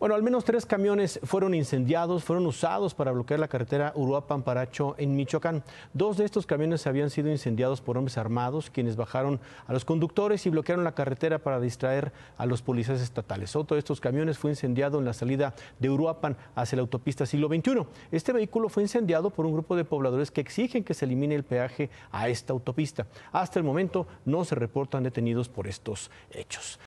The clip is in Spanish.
Bueno, al menos tres camiones fueron incendiados, fueron usados para bloquear la carretera Uruapan-Paracho en Michoacán. Dos de estos camiones habían sido incendiados por hombres armados, quienes bajaron a los conductores y bloquearon la carretera para distraer a los policías estatales. Otro de estos camiones fue incendiado en la salida de Uruapan hacia la autopista siglo XXI. Este vehículo fue incendiado por un grupo de pobladores que exigen que se elimine el peaje a esta autopista. Hasta el momento no se reportan detenidos por estos hechos.